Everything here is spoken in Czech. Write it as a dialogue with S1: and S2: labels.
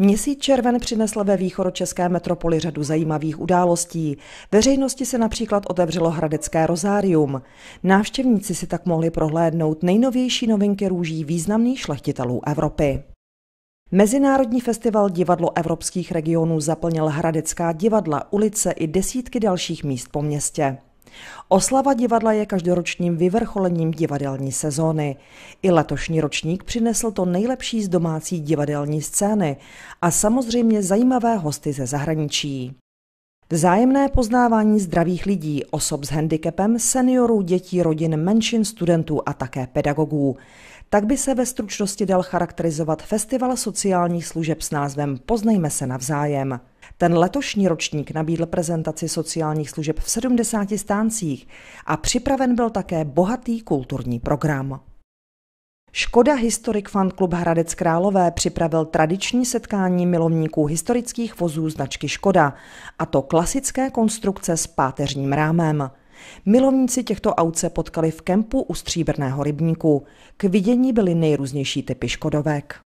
S1: Měsíc červen přinesl ve východočeské metropoli řadu zajímavých událostí. Veřejnosti se například otevřelo Hradecké rozárium. Návštěvníci si tak mohli prohlédnout nejnovější novinky růží významných šlechtitelů Evropy. Mezinárodní festival Divadlo evropských regionů zaplnil Hradecká divadla, ulice i desítky dalších míst po městě. Oslava divadla je každoročním vyvrcholením divadelní sezóny. I letošní ročník přinesl to nejlepší z domácí divadelní scény a samozřejmě zajímavé hosty ze zahraničí. Vzájemné poznávání zdravých lidí, osob s handicapem, seniorů, dětí, rodin, menšin, studentů a také pedagogů. Tak by se ve stručnosti dal charakterizovat festival sociálních služeb s názvem Poznejme se navzájem. Ten letošní ročník nabídl prezentaci sociálních služeb v 70 stáncích a připraven byl také bohatý kulturní program. Škoda Historik Fan Club Hradec Králové připravil tradiční setkání milovníků historických vozů značky Škoda, a to klasické konstrukce s páteřním rámem. Milovníci těchto aut se potkali v kempu u Stříbrného rybníku. K vidění byly nejrůznější typy škodovek.